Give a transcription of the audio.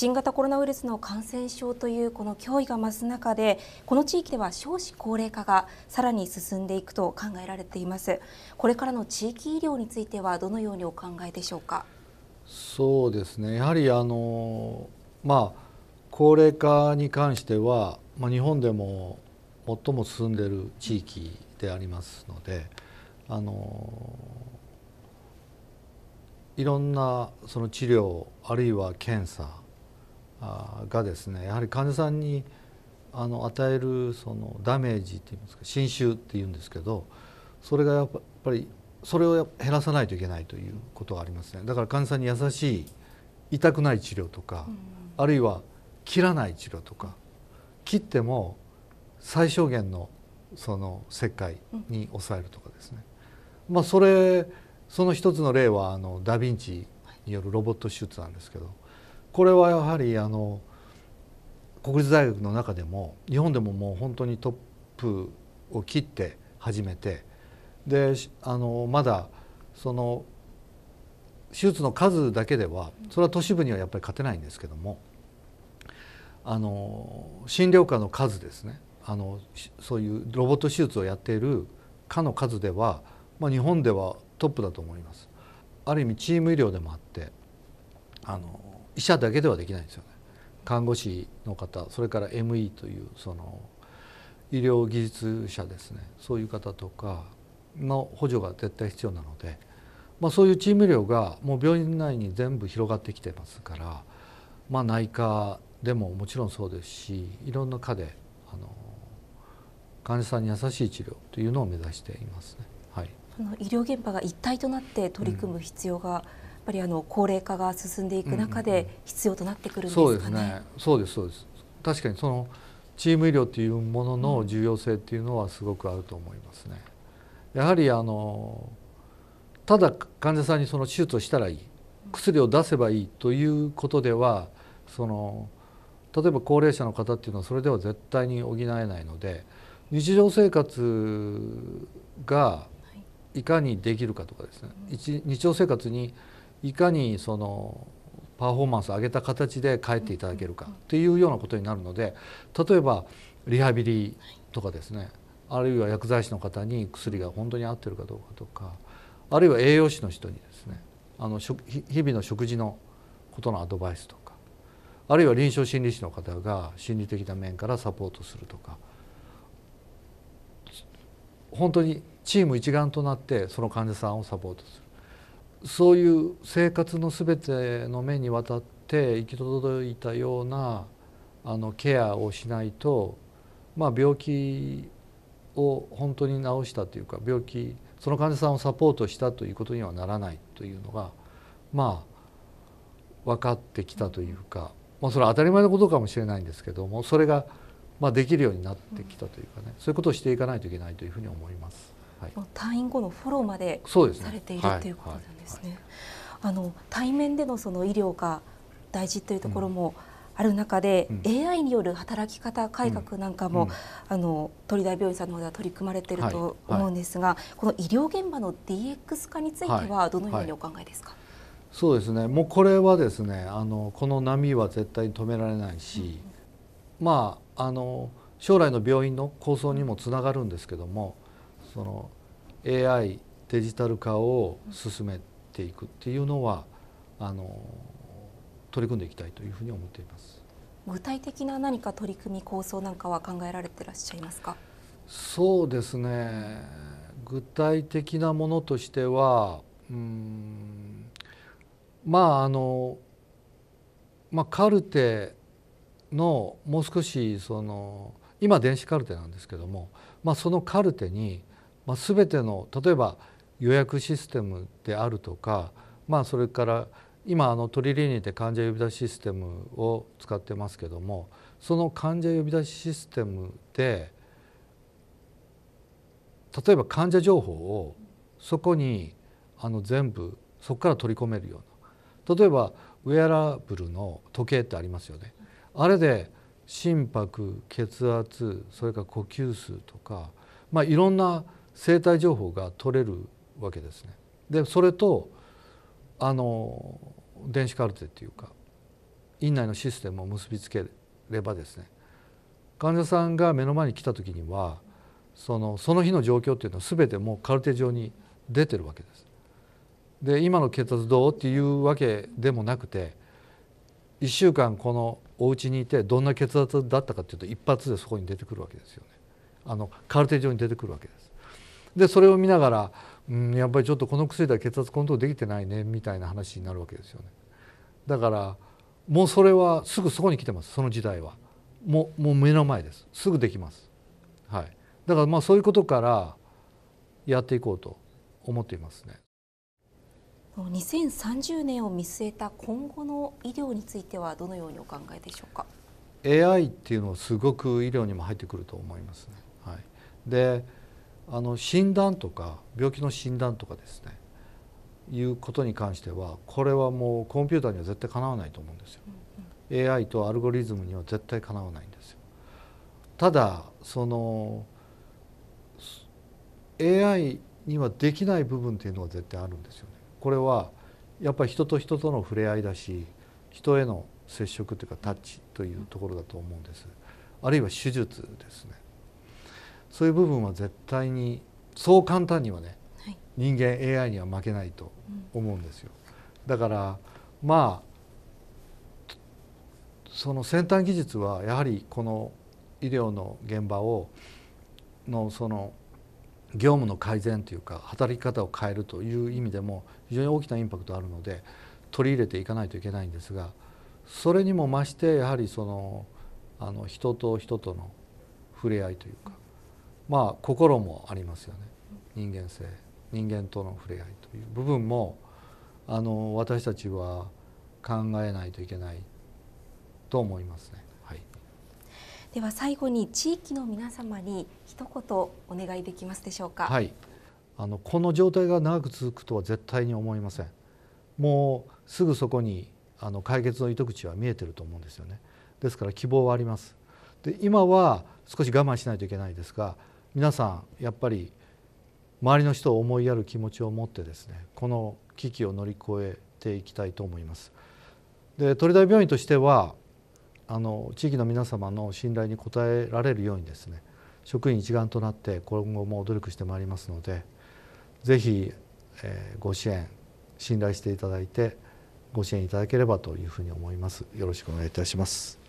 新型コロナウイルスの感染症というこの脅威が増す中でこの地域では少子高齢化がさらに進んでいくと考えられていますこれからの地域医療についてはどのようにお考えでしょうかそうですねやはりあのまあ高齢化に関しては、まあ、日本でも最も進んでいる地域でありますのであのいろんなその治療あるいは検査がですねやはり患者さんにあの与えるそのダメージっていうんですか侵襲っていうんですけどそれがやっぱりそれを減らさないといけないということはありますねだから患者さんに優しい痛くない治療とか、あるいは切らない治療とか切っても最小限のその切開に抑えるとかですね、まあ、それその一つの例はあのダ・ヴィンチによるロボット手術なんですけど。これはやはりあの国立大学の中でも日本でももう本当にトップを切って始めてであのまだその手術の数だけではそれは都市部にはやっぱり勝てないんですけどもあの診療科の数ですねあのそういうロボット手術をやっている科の数では、まあ、日本ではトップだと思います。ある意味チーム医療でもあってあの医者だけではできないんですよね。看護師の方それから ME というその医療技術者ですねそういう方とかの補助が絶対必要なので、まあ、そういうチーム量がもう病院内に全部広がってきてますから、まあ、内科でももちろんそうですしいろんな科であの患者さんに優しい治療というのを目指していますね。はい、医療現場が一体となって取り組む必要が、うんぱりあの高齢化が進んでいく中で必要となってくるんですかね。そうですね。そうですそうです。確かにそのチーム医療というものの重要性っていうのはすごくあると思いますね。やはりあのただ患者さんにその手術をしたらいい薬を出せばいいということではその例えば高齢者の方っていうのはそれでは絶対に補えないので日常生活がいかにできるかとかですね、日常生活にいかにそのパフォーマンスを上げた形で帰っていただけるかっていうようなことになるので例えばリハビリとかですねあるいは薬剤師の方に薬が本当に合ってるかどうかとかあるいは栄養士の人にですねあの日々の食事のことのアドバイスとかあるいは臨床心理士の方が心理的な面からサポートするとか本当にチーム一丸となってその患者さんをサポートする。そういう生活の全ての目にわたって行き届いたようなあのケアをしないと、まあ、病気を本当に治したというか病気その患者さんをサポートしたということにはならないというのがまあ分かってきたというか、まあ、それは当たり前のことかもしれないんですけどもそれがまできるようになってきたというかねそういうことをしていかないといけないというふうに思います。はい、退院後のフォローまでされている、ということなんですね。あの対面でのその医療が大事というところもある中で、うん、AI による働き方改革なんかも、うん、あの鳥大病院さんの方では取り組まれていると思うんですが、はいはい、この医療現場の DX 化についてはどのようにお考えですか、はい、そうですねもうこれはですねあのこの波は絶対に止められないし、うん、まああの将来の病院の構想にもつながるんですけどもその AI デジタル化を進めていくっていうのはあの取り組んでいきたいというふうに思っています。具体的な何か取り組み構想なんかは考えられていらっしゃいますか。そうですね。具体的なものとしては、うん、まああの、まあカルテのもう少しその今電子カルテなんですけども、まあそのカルテにまあ、全ての例えば予約システムであるとか、まあ、それから今あのトリリーニって患者呼び出しシステムを使ってますけどもその患者呼び出しシステムで例えば患者情報をそこにあの全部そこから取り込めるような例えばウェアラブルの時計ってありますよねあれで心拍血圧それから呼吸数とか、まあ、いろんな生体情報が取れるわけですね。でそれとあの電子カルテっていうか院内のシステムを結びつければですね患者さんが目の前に来た時にはそのその日の状況っていうのは全てもうカルテ上に出てるわけです。で今の血圧どうっていうわけでもなくて1週間このお家にいてどんな血圧だったかっていうと一発でそこに出てくるわけですよね。あのカルテ上に出てくるわけです。でそれを見ながら、うん、やっぱりちょっとこの薬では血圧コントロールできてないねみたいな話になるわけですよね。だからもうそれはすぐそこに来てますその時代はもうもう目の前ですすぐできます、はい、だからまあそういうことからやっていこうと思っていますね2030年を見据えた今後の医療についてはどのようにお考えでしょうか AI っていうのはすごく医療にも入ってくると思いますね、はい、であの診断とか病気の診断とかですねいうことに関してはこれはもうコンピューターには絶対かなわないと思うんですよ。AI とアルゴリズムには絶対かなわないんですよ。ただその AI にはできない部分っていうのは絶対あるんですよね。これはやっぱり人と人との触れ合いだし人への接触というかタッチというところだと思うんです。あるいは手術ですね。そういう部分は絶対にそう簡単にはね、はい、人間 AI には負けないと思うんですよ。だからまあその先端技術はやはりこの医療の現場をのその業務の改善というか働き方を変えるという意味でも非常に大きなインパクトあるので取り入れていかないといけないんですがそれにも増してやはりそのあの人と人との触れ合いというかまあ心もありますよね人間性人間との触れ合いという部分もあの私たちは考えないといけないと思いますね。はい、では最後に地域の皆様に一言お願いできますでしょうか。はい、あのこの状態が長く続くとは絶対に思いません。もうすぐそこにあの解決の糸口は見えてると思うんですよね。ですから希望はあります。で今は少し我慢しないといけないですが皆さんやっぱり周りの人を思いやる気持ちを持ってですねこの危機を乗り越えていきたいと思います。で鳥大病院としてはあの地域の皆様の信頼に応えられるようにですね職員一丸となって今後も努力してまいりますので是非、えー、ご支援信頼していただいてご支援いただければというふうに思います。よろしくお願いいたします。